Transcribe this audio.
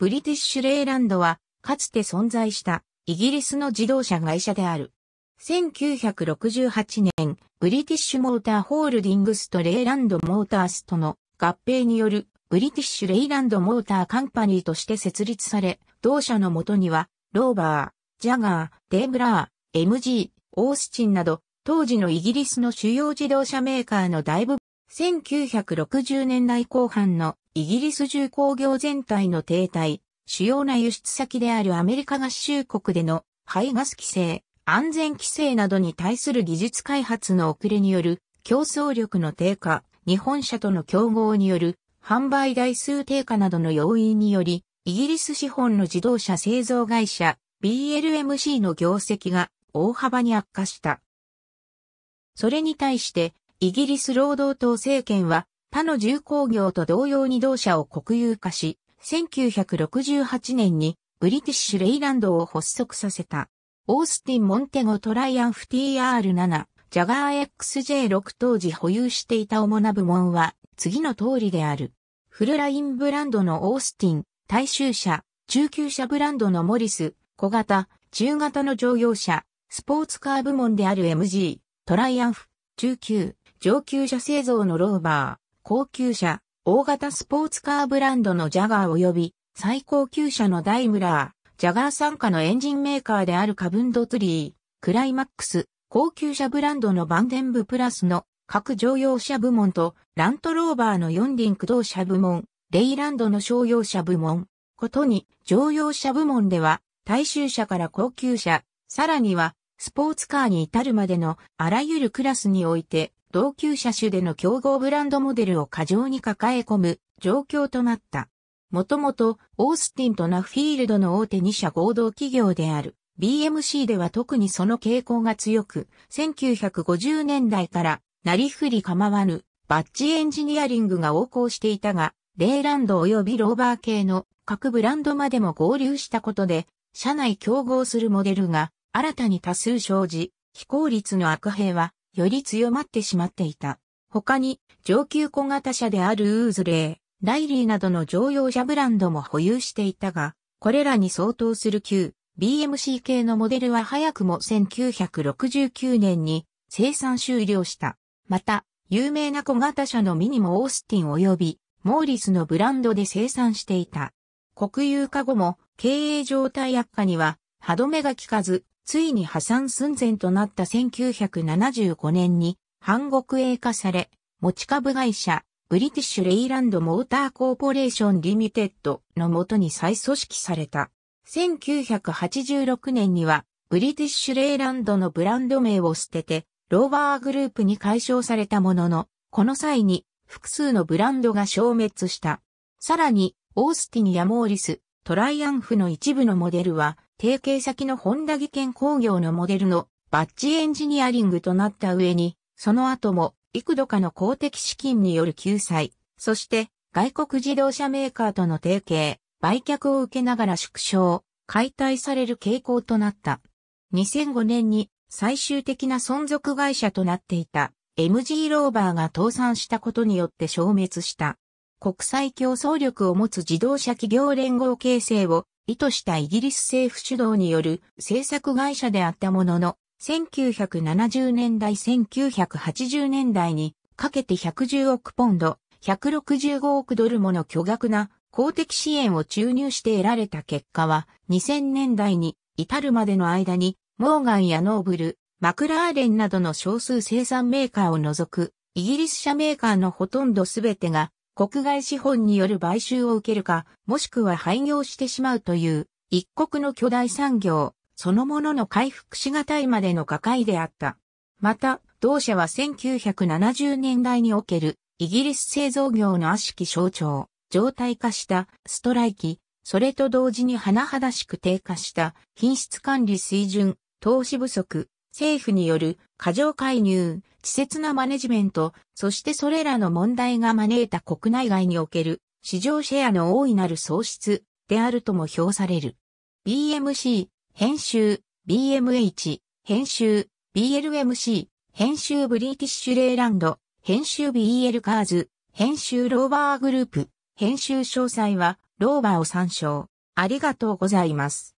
ブリティッシュレイランドは、かつて存在したイギリスの自動車会社である。1968年、ブリティッシュモーターホールディングスとレイランドモータースとの合併によるブリティッシュレイランドモーターカンパニーとして設立され、同社の元には、ローバー、ジャガー、デーブラー、MG、オースチンなど、当時のイギリスの主要自動車メーカーの大部分、1960年代後半のイギリス重工業全体の停滞、主要な輸出先であるアメリカ合衆国での排ガス規制、安全規制などに対する技術開発の遅れによる競争力の低下、日本社との競合による販売台数低下などの要因により、イギリス資本の自動車製造会社 BLMC の業績が大幅に悪化した。それに対して、イギリス労働党政権は他の重工業と同様に同社を国有化し、1968年にブリティッシュレイランドを発足させた。オースティン・モンテゴトライアンフ TR7、ジャガー XJ6 当時保有していた主な部門は次の通りである。フルラインブランドのオースティン、大衆車、中級車ブランドのモリス、小型、中型の乗用車、スポーツカー部門である MG、トライアンフ、中級、上級車製造のローバー、高級車、大型スポーツカーブランドのジャガー及び最高級車のダイムラー、ジャガー傘下のエンジンメーカーであるカブンドツリー、クライマックス、高級車ブランドのバンデンブプラスの各乗用車部門とラントローバーの4輪駆動車部門、レイランドの商用車部門、ことに乗用車部門では大衆車から高級車、さらにはスポーツカーに至るまでのあらゆるクラスにおいて同級車種での競合ブランドモデルを過剰に抱え込む状況となった。もともと、オースティンとナフィールドの大手2社合同企業である。BMC では特にその傾向が強く、1950年代からなりふり構わぬバッジエンジニアリングが横行していたが、レイランド及びローバー系の各ブランドまでも合流したことで、社内競合するモデルが新たに多数生じ、非効率の悪兵はより強まってしまっていた。他に、上級小型車であるウーズレー、ライリーなどの乗用車ブランドも保有していたが、これらに相当する旧 BMC 系のモデルは早くも1969年に生産終了した。また、有名な小型車のミニもオースティン及びモーリスのブランドで生産していた。国有化後も経営状態悪化には歯止めが効かずついに破産寸前となった1975年に、半国営化され、持ち株会社、ブリティッシュ・レイランド・モーター・コーポレーション・リミテッドのもとに再組織された。1986年には、ブリティッシュ・レイランドのブランド名を捨てて、ローバーグループに解消されたものの、この際に複数のブランドが消滅した。さらに、オースティンアモーリス、トライアンフの一部のモデルは、提携先の本田技研工業のモデルのバッジエンジニアリングとなった上に、その後も幾度かの公的資金による救済、そして外国自動車メーカーとの提携、売却を受けながら縮小、解体される傾向となった。2005年に最終的な存続会社となっていた MG ローバーが倒産したことによって消滅した。国際競争力を持つ自動車企業連合形成を意図したイギリス政府主導による制作会社であったものの、1970年代1980年代にかけて110億ポンド、165億ドルもの巨額な公的支援を注入して得られた結果は、2000年代に至るまでの間に、モーガンやノーブル、マクラーレンなどの少数生産メーカーを除く、イギリス社メーカーのほとんどすべてが国外資本による買収を受けるか、もしくは廃業してしまうという、一国の巨大産業、そのものの回復しがたいまでの瓦解であった。また、同社は1970年代における、イギリス製造業の悪しき象徴、状態化したストライキ、それと同時に甚だしく低下した品質管理水準、投資不足、政府による過剰介入、稚拙なマネジメント、そしてそれらの問題が招いた国内外における市場シェアの大いなる喪失であるとも評される。BMC、編集、BMH、編集、BLMC、編集ブリティッシュレイランド、編集 BL カーズ、編集ローバーグループ、編集詳細はローバーを参照。ありがとうございます。